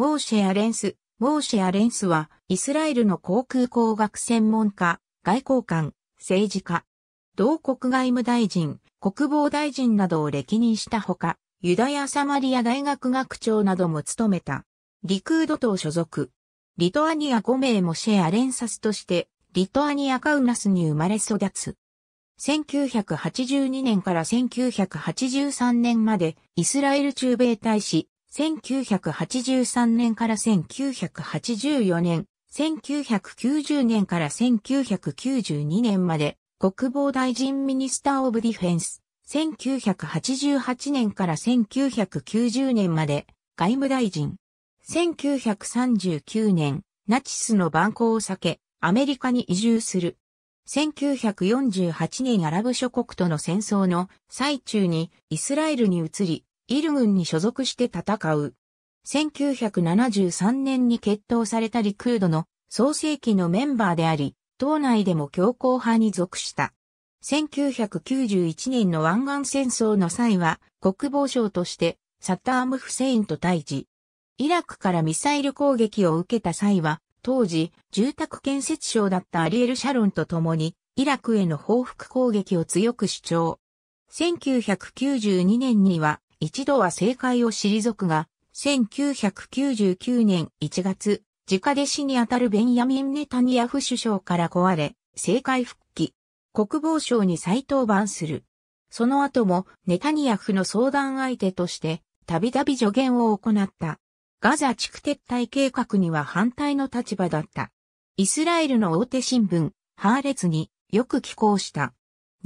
モーシェ・アレンス。モーシェ・アレンスは、イスラエルの航空工学専門家、外交官、政治家、同国外務大臣、国防大臣などを歴任したほか、ユダヤ・サマリア大学学長なども務めた。リクード党所属。リトアニア5名もシェア・レンサスとして、リトアニア・カウナスに生まれ育つ。1982年から1983年までイスラエル駐米大使1983年から1984年、1990年から1992年まで国防大臣ミニスター・オブ・ディフェンス、1988年から1990年まで外務大臣、1939年、ナチスの蛮行を避け、アメリカに移住する。1948年アラブ諸国との戦争の最中にイスラエルに移り、イル軍に所属して戦う。1973年に決闘されたリクードの創世期のメンバーであり、党内でも強硬派に属した。1991年の湾岸戦争の際は、国防省としてサッターム・フセインと対峙。イラクからミサイル攻撃を受けた際は、当時、住宅建設省だったアリエル・シャロンと共に、イラクへの報復攻撃を強く主張。1992年には、一度は政界を退くが、1999年1月、直弟子にあたるベンヤミン・ネタニヤフ首相から壊れ、政界復帰。国防省に再登板する。その後もネタニヤフの相談相手として、たびたび助言を行った。ガザ地区撤退計画には反対の立場だった。イスラエルの大手新聞、ハーレツによく寄稿した。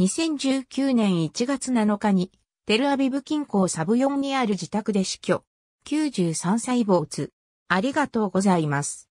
2019年1月7日にテルアビブ近郊サブヨンにある自宅で死去。93歳没。ありがとうございます。